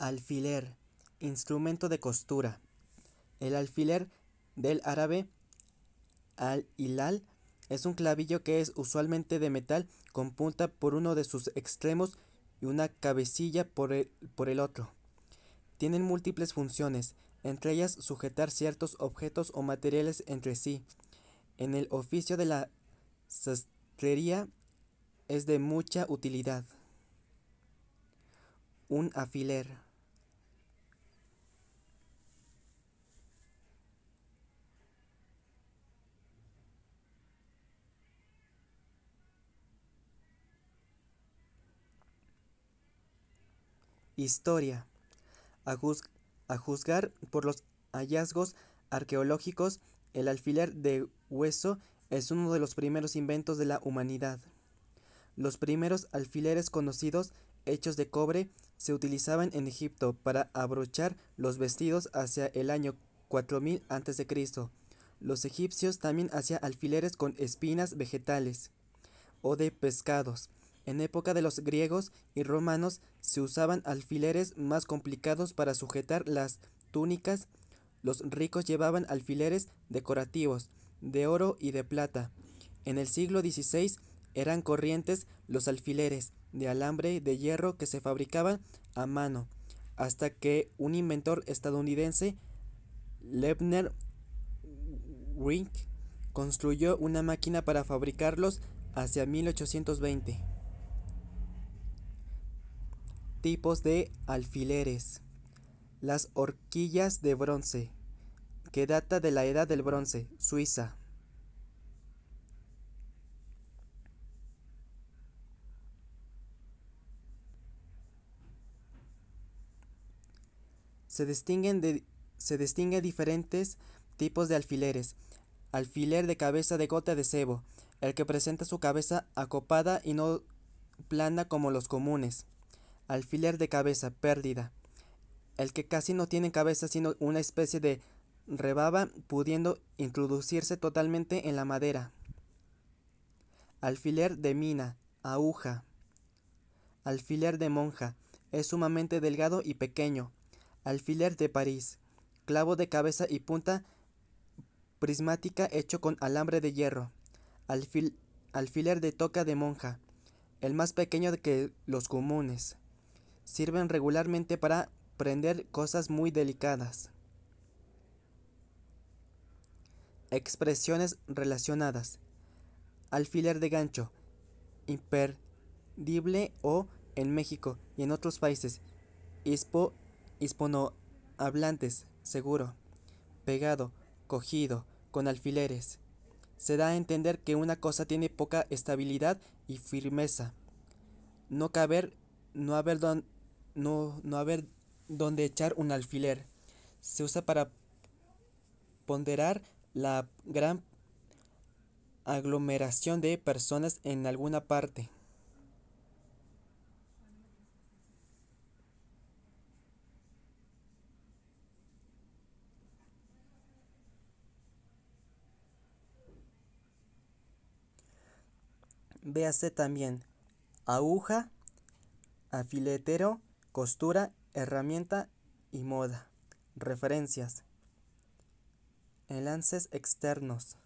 Alfiler, instrumento de costura. El alfiler del árabe al-hilal es un clavillo que es usualmente de metal con punta por uno de sus extremos y una cabecilla por el, por el otro. Tienen múltiples funciones, entre ellas sujetar ciertos objetos o materiales entre sí. En el oficio de la sastrería es de mucha utilidad. Un alfiler. Historia. A, juzgar por los hallazgos arqueológicos, el alfiler de hueso es uno de los primeros inventos de la humanidad. Los primeros alfileres conocidos, hechos de cobre, se utilizaban en Egipto para abrochar los vestidos hacia el año 4000 a.C. Los egipcios también hacían alfileres con espinas vegetales o de pescados en época de los griegos y romanos se usaban alfileres más complicados para sujetar las túnicas. Los ricos llevaban alfileres decorativos, de oro y de plata. En el siglo XVI eran corrientes los alfileres de alambre de hierro que se fabricaban a mano, hasta que un inventor estadounidense, Lebner Wink, construyó una máquina para fabricarlos hacia 1820. Tipos de alfileres. Las horquillas de bronce, que data de la Edad del Bronce, Suiza. Se distinguen, de, diferentes tipos de alfileres. Alfiler de cabeza de gota de Sebo, el que presenta su cabeza acopada y no plana como los comunes alfiler de cabeza, pérdida. El que casi no tiene cabeza sino una especie de rebaba pudiendo introducirse totalmente en la madera. Alfiler de mina, aguja. Alfiler de monja, es sumamente delgado y pequeño. Alfiler de París, clavo de cabeza y punta prismática hecho con alambre de hierro. alfiler de toca de monja, el más pequeño de que los comunes sirven regularmente para prender cosas muy delicadas. Expresiones relacionadas. Alfiler de gancho. Imperdible o en México y en otros países. Hispo, hablantes seguro. Pegado, cogido, con alfileres. Se da a entender que una cosa tiene poca estabilidad y firmeza. No caber, no haber don no, no haber dónde echar un alfiler. Se usa para ponderar la gran aglomeración de personas en alguna parte. Véase también aguja, afiletero, Costura, herramienta y moda. Referencias. Enlaces externos.